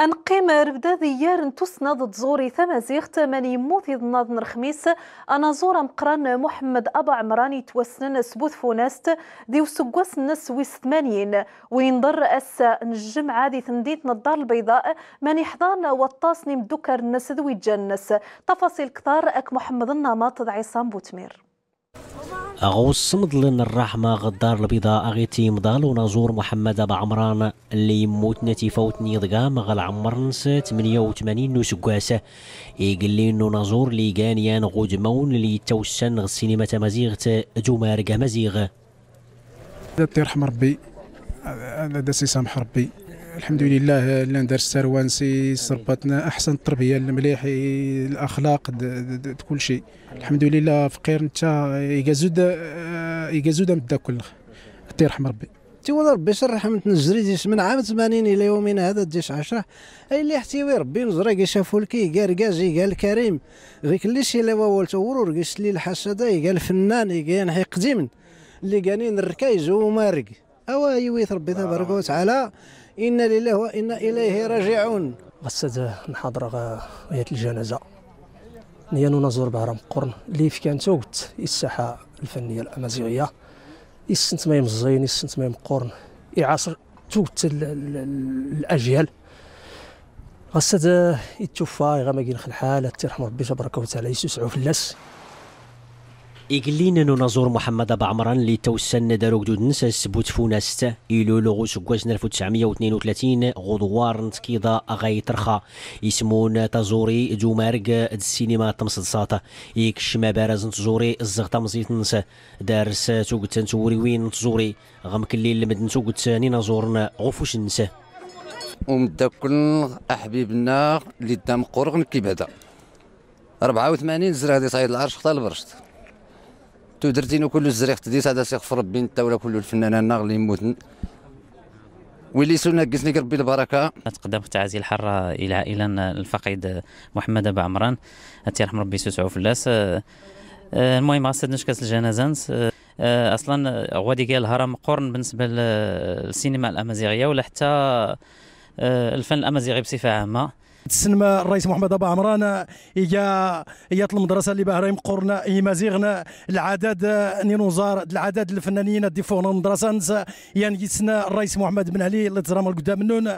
أنقمر بدا ذيار تسند تزوري ثمازيغ ماني موثي ضناد نرخميس أنا زورا مقران محمد أبا عمراني توسنن سبوث فوناست ديو سقواس نس ويس ثمانين وينضر أسا نجم عادي ثمديت الدار البيضاء ماني حضان وطاسني مدكر نس ذوي جنس تفاصيل كثار أك محمد النماط عصام بوتمير غوص مضلن الرحمة غدار البيضاء أغيتي مضال ونازور محمد أبا عمران اللي يموتنا تيفوتني ضقام غل عمرنس 88 نسقاسة يقلي إنو نازور اللي قانيان غود مون اللي يتوسن السينما تمازيغت جمارقة مزيغة هذا تيرحم ربي هذا سامح ربي الحمد لله لاندر سروانسي صربتنا احسن التربيه المليح الاخلاق كل شيء الحمد لله فقير انت يجازود آه، يجازود من داك كله يرحم ربي ولا ربي يرحم تنجري من عام 80 الى يومنا هذا ديش 10 اي اللي احتوي ربي نزرى كي شافو لك قال كازي قال كريم غير كل شيء لا واول تورور قيش لي الحسده قال فنان قال قديم اللي قانين الركايز ومارق اوا يويث ربي تبارك آه. وتعالى إنا لله وإنا إليه راجعون غسد نحضر غاية الجنازة نيانو نزور بهرام قرن اللي في كان وقت الساحة الفنية الأمازيغية يسنت ما يمزين يسنت ما يمقرن يعاصر توت الأجيال غسد يتوفى غاما كين حالة تيرحم ربي تبارك وتعالى يسوسعو في اللاس إقلين نزور محمد بعمران اللي توسن داروك دودنس بوتفوناست إلو لغو سكواز 1932 غدوار نتكيضا أغاي ترخا إسمون تزوري دو مارق السينما تمسدسات يكشما بارز نتزوري الزغطة مزيت نسا دارس توقت نتوري وين نتزوري غمك كليل لمدن توقت نينا زورنا غفوش نس ومداكل أحبيبنا اللي دام قرغن كيبدا 84 زر هذه صعيد العرش خطا البرشت درتينو كل الزريق تديس هذا سيغ في ربي نتا ولا كل الفنانه النار اللي موتن ويلي سونا كزني ربي البركه تقدم اخت عزيز الحر الى عائله الفقيد محمد ابو عمران يرحم ربي يسوسعو في اللاس آه، المهم غاسد كاس الجنازه آه، اصلا غادي قال الهرم قرن بالنسبه للسينما الامازيغيه ولا حتى آه، الفن الامازيغي بصفه عامه تسنما الرئيس محمد ابا عمران هي هي المدرسه اللي بهريم قرنا يمازيغنا العدد نينوزار العدد الفنانين دي فورنا المدرسه نسى يعني يتسنا الرئيس محمد بن علي اللي تزرم القدام نون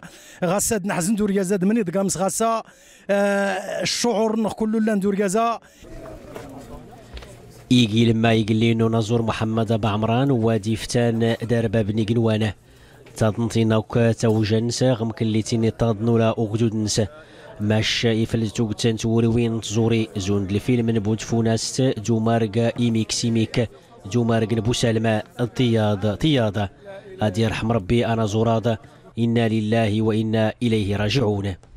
غساد نحزن دوريا زاد مني دقامس غاسا آه، الشعور نقول لا ندور يجي لما يقلي نزور محمد ابا عمران وادي فتان دار باب نيقنوانه تضنتينا وكا توجه نسا غم كليتيني تضنو لا أغدود نسا ماش يفلتو تنتوري وين تزوري زون الفيلم نبوت فوناست دو مارقا إيميك سيميك دو مارق نبو سلمى طياض طياضة أدي يرحم ربي أنا زوراد إنا لله وإنا إليه راجعون